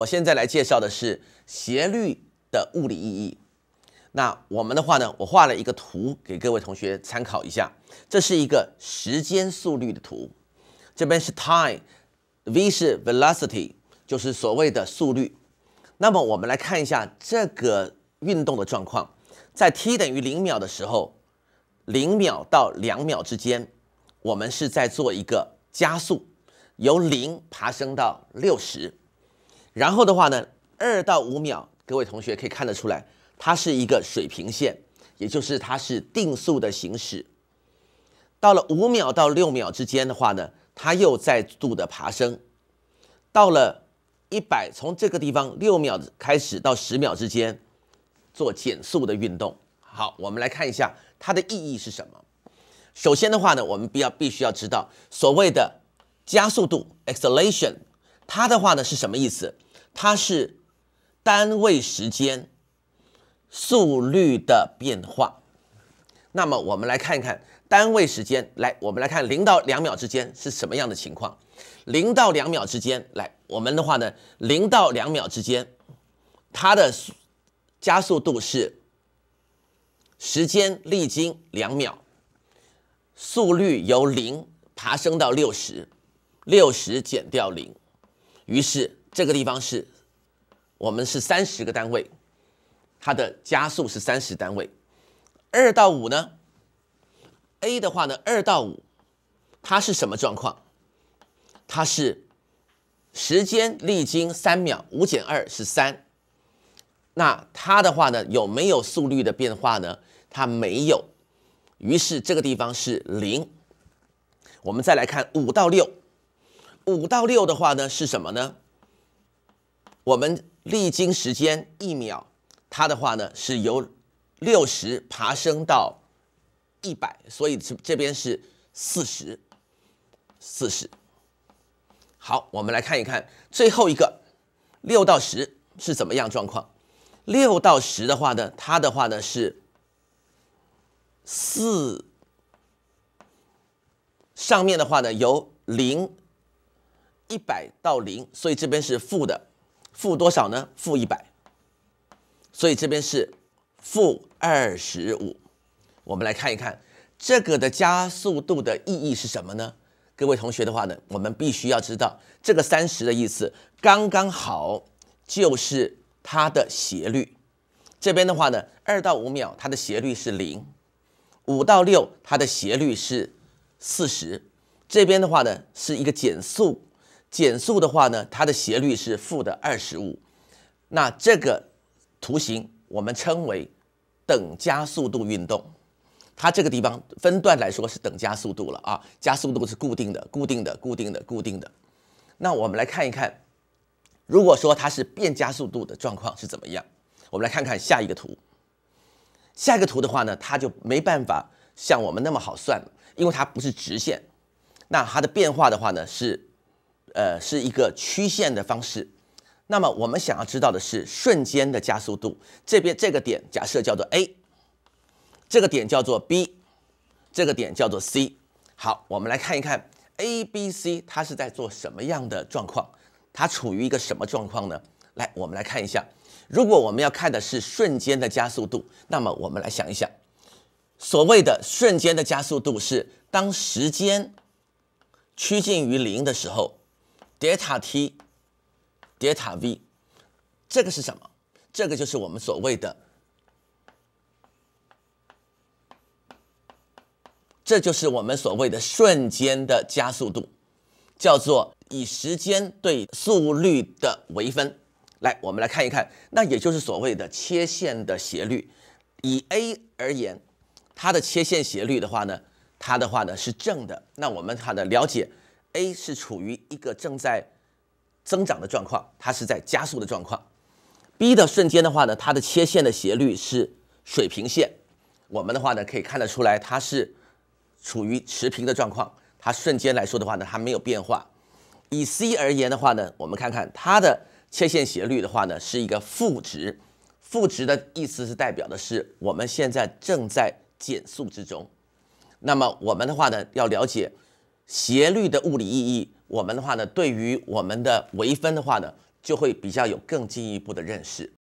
我现在来介绍的是斜率的物理意义。那我们的话呢，我画了一个图给各位同学参考一下。这是一个时间速率的图，这边是 time，v 是 velocity，就是所谓的速率。那么我们来看一下这个运动的状况，在 t 等于零秒的时候，零秒到两秒之间，我们是在做一个加速，由零爬升到六十。然后的话呢，二到五秒，各位同学可以看得出来，它是一个水平线，也就是它是定速的行驶。到了五秒到六秒之间的话呢，它又再度的爬升，到了一百，从这个地方六秒开始到十秒之间做减速的运动。好，我们来看一下它的意义是什么。首先的话呢，我们必要必须要知道所谓的加速度 （acceleration），它的话呢是什么意思？它是单位时间速率的变化。那么我们来看一看单位时间，来，我们来看零到两秒之间是什么样的情况？零到两秒之间，来，我们的话呢，零到两秒之间，它的加速度是时间历经两秒，速率由零爬升到六十，六十减掉零，于是。这个地方是，我们是三十个单位，它的加速是三十单位。二到五呢？a 的话呢，二到五它是什么状况？它是时间历经三秒，五减二是三。那它的话呢，有没有速率的变化呢？它没有，于是这个地方是零。我们再来看五到六，五到六的话呢，是什么呢？我们历经时间一秒，它的话呢是由六十爬升到一百，所以这这边是四十四十。好，我们来看一看最后一个六到十是怎么样状况。六到十的话呢，它的话呢是四上面的话呢由零一百到零，所以这边是负的。负多少呢？负一百，所以这边是负二十五。我们来看一看这个的加速度的意义是什么呢？各位同学的话呢，我们必须要知道这个三十的意思，刚刚好就是它的斜率。这边的话呢，二到五秒它的斜率是零，五到六它的斜率是四十，这边的话呢是一个减速。减速的话呢，它的斜率是负的二十五，那这个图形我们称为等加速度运动，它这个地方分段来说是等加速度了啊，加速度是固定的，固定的，固定的，固定的。那我们来看一看，如果说它是变加速度的状况是怎么样，我们来看看下一个图。下一个图的话呢，它就没办法像我们那么好算，因为它不是直线。那它的变化的话呢是。呃，是一个曲线的方式。那么，我们想要知道的是瞬间的加速度。这边这个点假设叫做 A，这个点叫做 B，这个点叫做 C。好，我们来看一看 A、B、C 它是在做什么样的状况？它处于一个什么状况呢？来，我们来看一下。如果我们要看的是瞬间的加速度，那么我们来想一想，所谓的瞬间的加速度是当时间趋近于零的时候。a t Data v 这个是什么？这个就是我们所谓的，这就是我们所谓的瞬间的加速度，叫做以时间对速率的微分。来，我们来看一看，那也就是所谓的切线的斜率。以 a 而言，它的切线斜率的话呢，它的话呢是正的。那我们它的了解。a 是处于一个正在增长的状况，它是在加速的状况。b 的瞬间的话呢，它的切线的斜率是水平线，我们的话呢可以看得出来它是处于持平的状况。它瞬间来说的话呢，它没有变化。以 c 而言的话呢，我们看看它的切线斜率的话呢是一个负值，负值的意思是代表的是我们现在正在减速之中。那么我们的话呢要了解。斜率的物理意义，我们的话呢，对于我们的微分的话呢，就会比较有更进一步的认识。